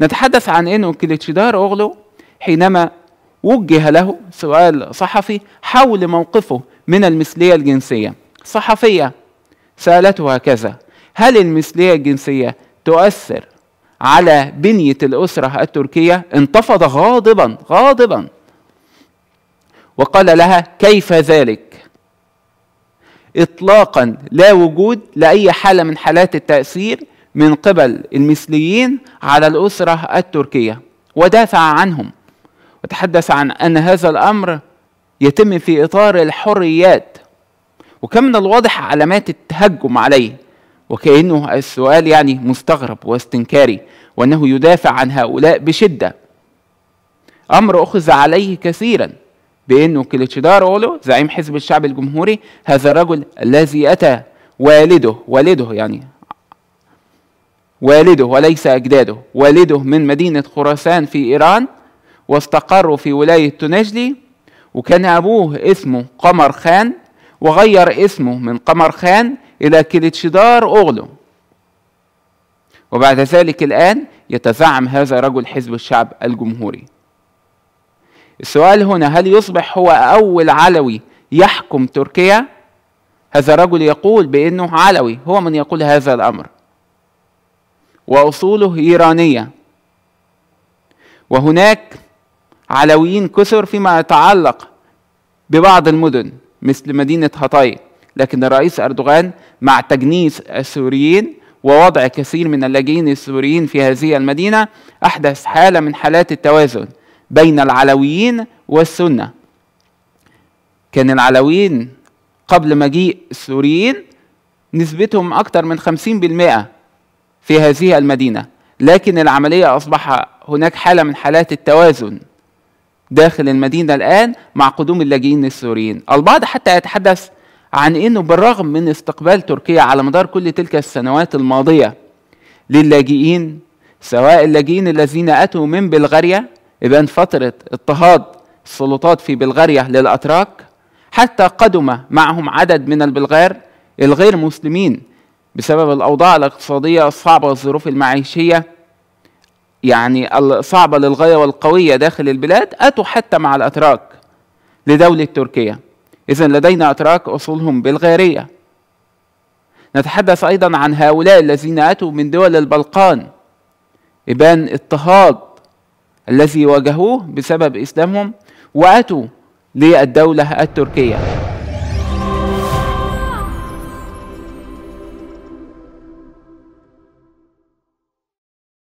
نتحدث عن أنه كليتشدار أوغلو حينما وجه له سؤال صحفي حول موقفه من المثلية الجنسية صحفية سألته هكذا هل المثلية الجنسية تؤثر على بنية الأسرة التركية انتفض غاضبا غاضبا وقال لها كيف ذلك إطلاقا لا وجود لأي حالة من حالات التأثير من قبل المثليين على الأسرة التركية ودافع عنهم وتحدث عن أن هذا الأمر يتم في إطار الحريات وكم من الواضح علامات التهجم عليه وكأنه السؤال يعني مستغرب واستنكاري وأنه يدافع عن هؤلاء بشدة أمر أخذ عليه كثيرا بأنه كليتشدار أولو زعيم حزب الشعب الجمهوري هذا الرجل الذي أتى والده والده يعني والده وليس أجداده والده من مدينة خراسان في إيران واستقروا في ولاية تنجلي وكان أبوه اسمه قمر خان وغير اسمه من قمر خان إلى كليتشدار أغلو وبعد ذلك الآن يتزعم هذا رجل حزب الشعب الجمهوري السؤال هنا هل يصبح هو أول علوي يحكم تركيا؟ هذا رجل يقول بأنه علوي هو من يقول هذا الأمر وأصوله إيرانية وهناك علويين كثر فيما يتعلق ببعض المدن مثل مدينة هطاي لكن الرئيس أردوغان مع تجنيس السوريين ووضع كثير من اللاجئين السوريين في هذه المدينة أحدث حالة من حالات التوازن بين العلويين والسنة كان العلويين قبل مجيء السوريين نسبتهم أكثر من 50% في هذه المدينة لكن العملية أصبح هناك حالة من حالات التوازن داخل المدينة الآن مع قدوم اللاجئين السوريين البعض حتى يتحدث عن أنه بالرغم من استقبال تركيا على مدار كل تلك السنوات الماضية للاجئين سواء اللاجئين الذين أتوا من بلغاريا إذا فترة اضطهاد السلطات في بلغاريا للأتراك حتى قدم معهم عدد من البلغار الغير مسلمين بسبب الأوضاع الاقتصادية الصعبة والظروف المعيشية يعني الصعبة للغاية والقوية داخل البلاد أتوا حتى مع الأتراك لدولة تركيا إذا لدينا أتراك أصولهم بلغارية نتحدث أيضا عن هؤلاء الذين أتوا من دول البلقان إبان اضطهاد الذي واجهوه بسبب إسلامهم وأتوا للدولة التركية